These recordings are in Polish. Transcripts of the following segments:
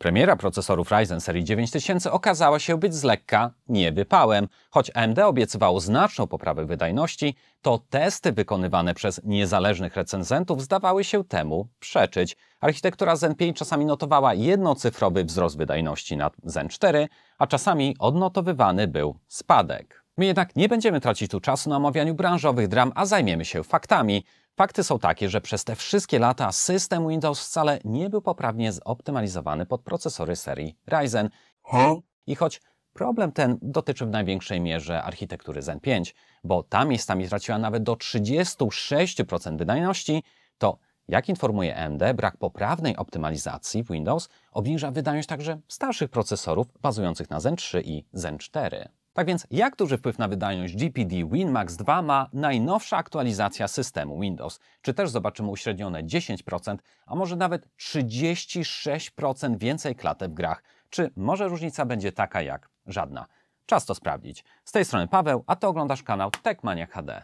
Premiera procesorów Ryzen serii 9000 okazała się być z lekka niewypałem. Choć AMD obiecywało znaczną poprawę wydajności, to testy wykonywane przez niezależnych recenzentów zdawały się temu przeczyć. Architektura Zen 5 czasami notowała jednocyfrowy wzrost wydajności nad Zen 4, a czasami odnotowywany był spadek. My jednak nie będziemy tracić tu czasu na omawianiu branżowych dram, a zajmiemy się faktami. Fakty są takie, że przez te wszystkie lata system Windows wcale nie był poprawnie zoptymalizowany pod procesory serii Ryzen. I choć problem ten dotyczy w największej mierze architektury Zen 5, bo ta miejscami straciła nawet do 36% wydajności, to jak informuje AMD, brak poprawnej optymalizacji w Windows obniża wydajność także starszych procesorów bazujących na Zen 3 i Zen 4. Tak więc jak duży wpływ na wydajność GPD WinMax 2 ma najnowsza aktualizacja systemu Windows? Czy też zobaczymy uśrednione 10%, a może nawet 36% więcej klatek w grach? Czy może różnica będzie taka jak żadna? Czas to sprawdzić. Z tej strony Paweł, a Ty oglądasz kanał Techmania HD.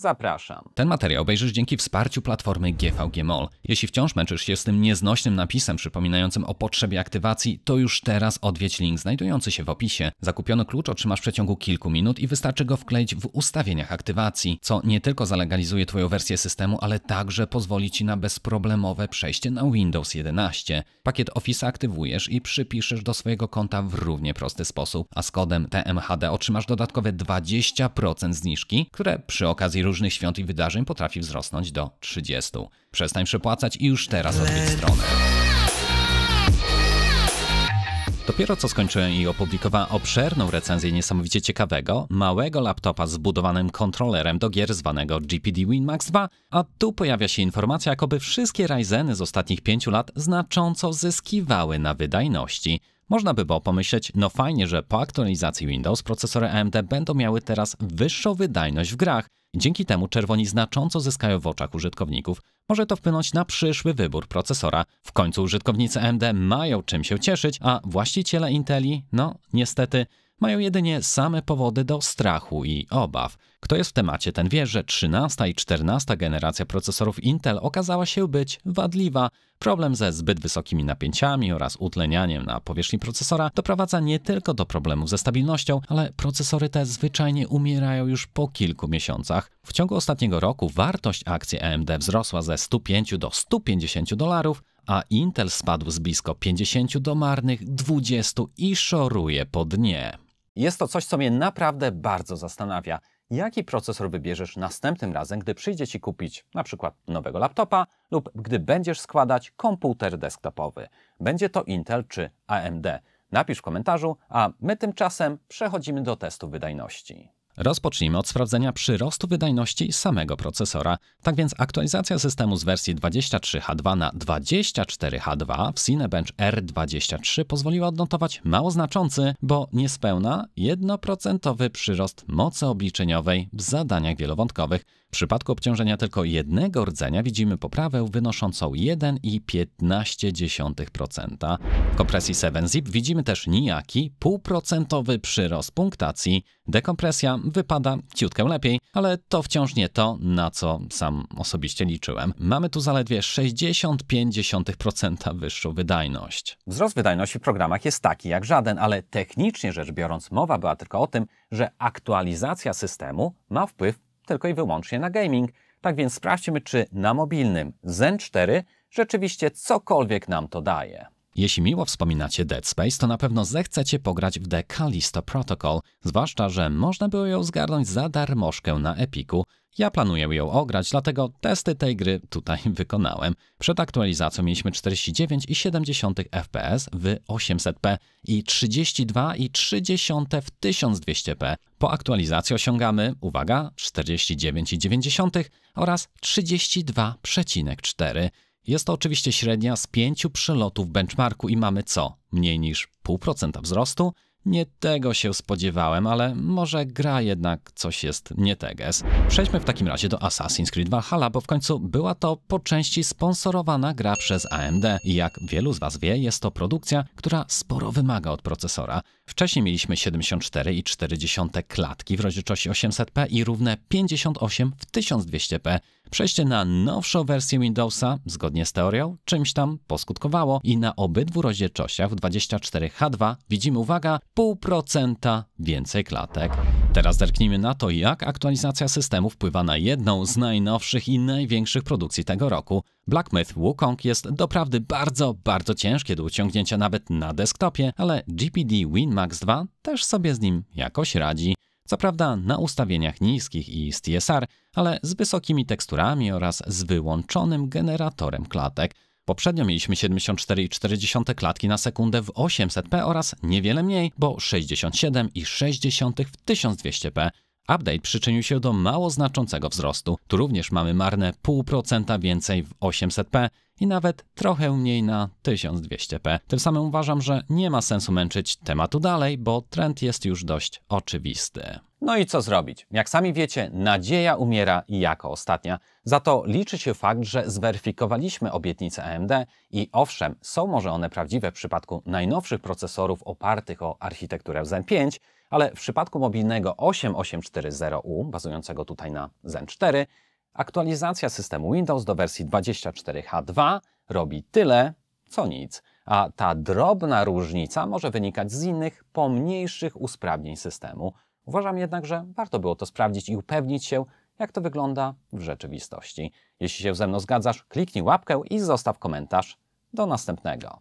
Zapraszam. Ten materiał obejrzysz dzięki wsparciu platformy GVG Mall. Jeśli wciąż męczysz się z tym nieznośnym napisem przypominającym o potrzebie aktywacji, to już teraz odwiedź link znajdujący się w opisie. Zakupiony klucz otrzymasz w przeciągu kilku minut i wystarczy go wkleić w ustawieniach aktywacji, co nie tylko zalegalizuje Twoją wersję systemu, ale także pozwoli Ci na bezproblemowe przejście na Windows 11. Pakiet Office aktywujesz i przypiszesz do swojego konta w równie prosty sposób, a z kodem TMHD otrzymasz dodatkowe 20% zniżki, które przy okazji różnych świąt i wydarzeń potrafi wzrosnąć do 30. Przestań przepłacać i już teraz odwiedź stronę. Dopiero co skończyłem i opublikowałem obszerną recenzję niesamowicie ciekawego, małego laptopa z budowanym kontrolerem do gier zwanego GPD WinMax 2, a tu pojawia się informacja, jakoby wszystkie Ryzeny z ostatnich 5 lat znacząco zyskiwały na wydajności. Można by było pomyśleć, no fajnie, że po aktualizacji Windows procesory AMD będą miały teraz wyższą wydajność w grach, Dzięki temu czerwoni znacząco zyskają w oczach użytkowników. Może to wpłynąć na przyszły wybór procesora. W końcu użytkownicy AMD mają czym się cieszyć, a właściciele Inteli, no niestety, mają jedynie same powody do strachu i obaw. Kto jest w temacie, ten wie, że 13 i 14 generacja procesorów Intel okazała się być wadliwa. Problem ze zbyt wysokimi napięciami oraz utlenianiem na powierzchni procesora doprowadza nie tylko do problemów ze stabilnością, ale procesory te zwyczajnie umierają już po kilku miesiącach. W ciągu ostatniego roku wartość akcji AMD wzrosła ze 105 do 150 dolarów, a Intel spadł z blisko 50 do marnych 20 i szoruje po dnie. Jest to coś, co mnie naprawdę bardzo zastanawia. Jaki procesor wybierzesz następnym razem, gdy przyjdzie Ci kupić na przykład nowego laptopa lub gdy będziesz składać komputer desktopowy? Będzie to Intel czy AMD? Napisz w komentarzu, a my tymczasem przechodzimy do testu wydajności. Rozpocznijmy od sprawdzenia przyrostu wydajności samego procesora. Tak więc aktualizacja systemu z wersji 23H2 na 24H2 w Cinebench R23 pozwoliła odnotować mało znaczący, bo niespełna 1% przyrost mocy obliczeniowej w zadaniach wielowątkowych. W przypadku obciążenia tylko jednego rdzenia widzimy poprawę wynoszącą 1,15%. W kompresji 7-zip widzimy też nijaki półprocentowy przyrost punktacji. Dekompresja wypada ciutkę lepiej, ale to wciąż nie to, na co sam osobiście liczyłem. Mamy tu zaledwie 65% wyższą wydajność. Wzrost wydajności w programach jest taki jak żaden, ale technicznie rzecz biorąc mowa była tylko o tym, że aktualizacja systemu ma wpływ tylko i wyłącznie na gaming. Tak więc sprawdźmy, czy na mobilnym Zen 4 rzeczywiście cokolwiek nam to daje. Jeśli miło wspominacie Dead Space, to na pewno zechcecie pograć w The Callisto Protocol, zwłaszcza, że można było ją zgarnąć za darmożkę na Epiku. Ja planuję ją ograć, dlatego testy tej gry tutaj wykonałem. Przed aktualizacją mieliśmy 49,7 fps w 800p i 32,3 w 1200p. Po aktualizacji osiągamy, uwaga, 49,9 oraz 32,4. Jest to oczywiście średnia z pięciu przelotów benchmarku i mamy co? Mniej niż 0,5% wzrostu? Nie tego się spodziewałem, ale może gra jednak coś jest nie teges. Przejdźmy w takim razie do Assassin's Creed Valhalla, bo w końcu była to po części sponsorowana gra przez AMD i jak wielu z Was wie, jest to produkcja, która sporo wymaga od procesora. Wcześniej mieliśmy 74,4 klatki w rozdzielczości 800p i równe 58 w 1200p. Przejście na nowszą wersję Windowsa, zgodnie z teorią, czymś tam poskutkowało i na obydwu rozdzielczościach w 24H2 widzimy, uwaga, pół procenta więcej klatek. Teraz zerknijmy na to, jak aktualizacja systemu wpływa na jedną z najnowszych i największych produkcji tego roku. Black Myth Wukong jest doprawdy bardzo, bardzo ciężkie do uciągnięcia nawet na desktopie, ale GPD WinMax 2 też sobie z nim jakoś radzi. Co prawda na ustawieniach niskich i z TSR, ale z wysokimi teksturami oraz z wyłączonym generatorem klatek. Poprzednio mieliśmy 74,4 klatki na sekundę w 800p oraz niewiele mniej, bo 67,6 w 1200p. Update przyczynił się do mało znaczącego wzrostu. Tu również mamy marne 0,5% więcej w 800p i nawet trochę mniej na 1200p. Tym samym uważam, że nie ma sensu męczyć tematu dalej, bo trend jest już dość oczywisty. No i co zrobić? Jak sami wiecie, nadzieja umiera jako ostatnia. Za to liczy się fakt, że zweryfikowaliśmy obietnice AMD i owszem, są może one prawdziwe w przypadku najnowszych procesorów opartych o architekturę Zen 5, ale w przypadku mobilnego 8840U, bazującego tutaj na Zen 4, aktualizacja systemu Windows do wersji 24H2 robi tyle, co nic, a ta drobna różnica może wynikać z innych, pomniejszych usprawnień systemu. Uważam jednak, że warto było to sprawdzić i upewnić się, jak to wygląda w rzeczywistości. Jeśli się ze mną zgadzasz, kliknij łapkę i zostaw komentarz. Do następnego.